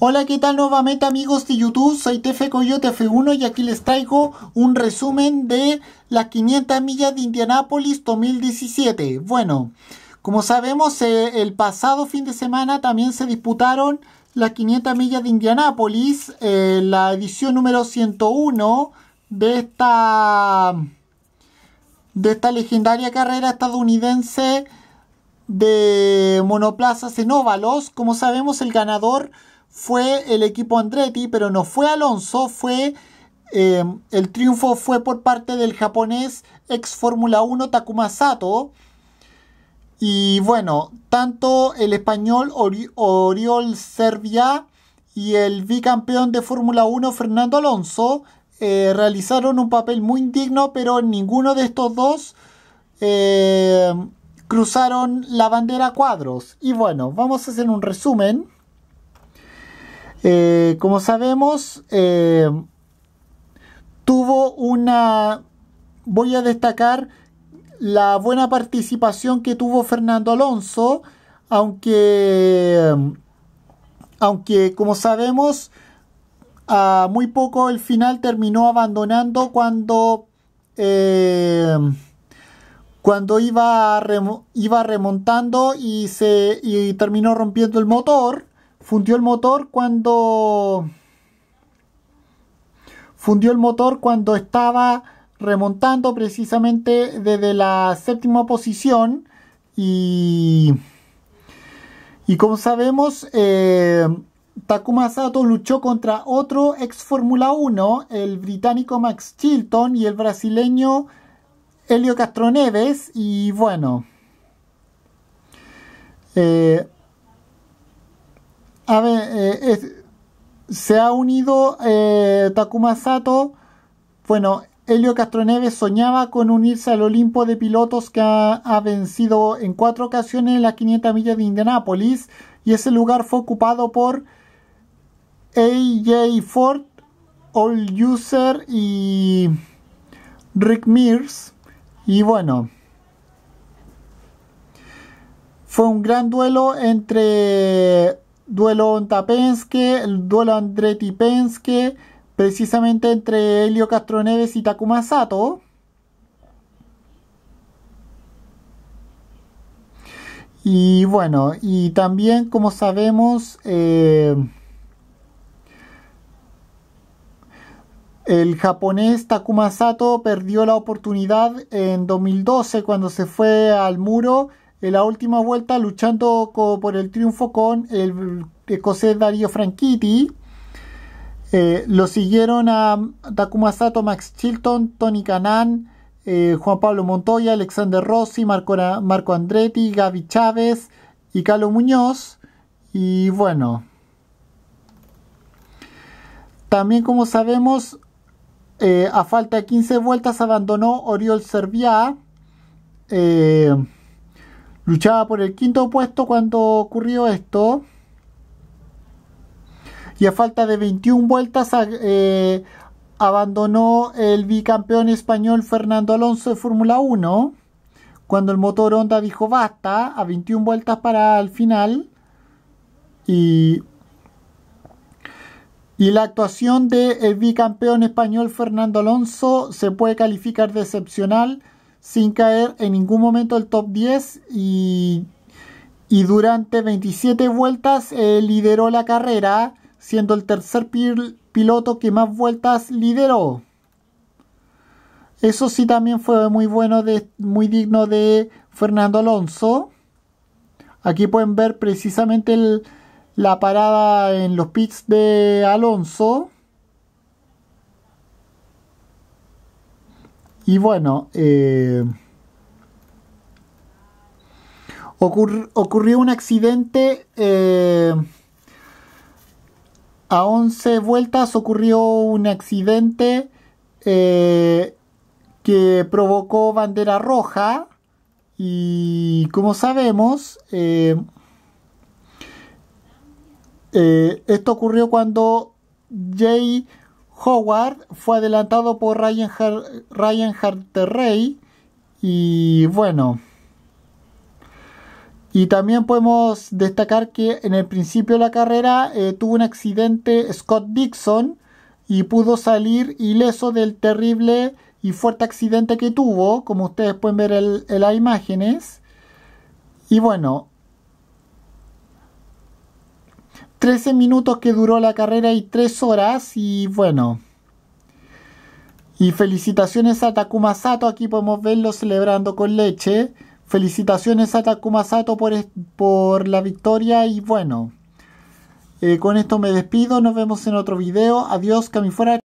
Hola, ¿qué tal nuevamente amigos de YouTube? Soy Tefe Coyote F1 y aquí les traigo un resumen de las 500 millas de Indianápolis 2017. Bueno, como sabemos, eh, el pasado fin de semana también se disputaron las 500 millas de Indianápolis, eh, la edición número 101 de esta, de esta legendaria carrera estadounidense de monoplazas en óvalos. Como sabemos, el ganador fue el equipo Andretti, pero no fue Alonso, fue eh, el triunfo fue por parte del japonés ex Fórmula 1 Takuma Sato. Y bueno, tanto el español Oriol Servia y el bicampeón de Fórmula 1 Fernando Alonso eh, realizaron un papel muy indigno, pero ninguno de estos dos eh, cruzaron la bandera cuadros. Y bueno, vamos a hacer un resumen. Eh, como sabemos, eh, tuvo una... Voy a destacar la buena participación que tuvo Fernando Alonso, aunque, aunque como sabemos, a muy poco el final terminó abandonando cuando, eh, cuando iba, iba remontando y, se, y terminó rompiendo el motor fundió el motor cuando fundió el motor cuando estaba remontando precisamente desde la séptima posición y, y como sabemos eh, Takuma Sato luchó contra otro ex Fórmula 1, el británico Max Chilton y el brasileño Helio Castroneves y bueno eh, eh, se ha unido eh, Takuma Sato. Bueno, Helio Castroneves soñaba con unirse al Olimpo de pilotos que ha, vencido en cuatro ocasiones las 500 millas de Indianápolis y ese lugar fue ocupado por AJ Ford, All User y Rick Mears. Y bueno, fue un gran duelo entre duelo Ontapenske, el duelo Andretti Penske, precisamente entre Helio Castroneves y Takuma Sato. Y bueno, y también como sabemos, eh, el japonés Takuma Sato perdió la oportunidad en 2012 cuando se fue al muro en la última vuelta luchando por el triunfo con el escocés Darío Franchitti. Eh, lo siguieron a Takuma Sato, Max Chilton, Tony Canan, eh, Juan Pablo Montoya, Alexander Rossi, Marco, Andretti, Gaby Chávez y Carlos Muñoz. Y bueno, también como sabemos, eh, a falta de 15 vueltas abandonó Oriol Serviá. Eh, Luchaba por el quinto puesto cuando ocurrió esto. Y a falta de 21 vueltas eh, abandonó el bicampeón español Fernando Alonso de Fórmula 1. Cuando el motor Honda dijo basta, a 21 vueltas para el final. Y la actuación del bicampeón español Fernando Alonso se puede calificar de excepcional sin caer en ningún momento el top 10 y, durante 27 vueltas eh, lideró la carrera, siendo el tercer piloto que más vueltas lideró. Eso sí también fue muy bueno, muy digno de Fernando Alonso. Aquí pueden ver precisamente la parada en los pits de Alonso. Y bueno, eh, ocurrió un accidente. Eh, a 11 vueltas ocurrió un accidente eh, que provocó bandera roja. Y como sabemos, esto ocurrió cuando Jay Howard fue adelantado por Ryan, Her Ryan y bueno. Y también podemos destacar que en el principio de la carrera eh, tuvo un accidente Scott Dixon y pudo salir ileso del terrible y fuerte accidente que tuvo, como ustedes pueden ver en las imágenes. Y bueno, 13 minutos que duró la carrera y 3 horas y bueno. Y felicitaciones a Takuma Sato, aquí podemos verlo celebrando con leche. Felicitaciones a Takuma Sato por, por la victoria y bueno. Eh, con esto me despido, nos vemos en otro video. Adiós, Camifuera.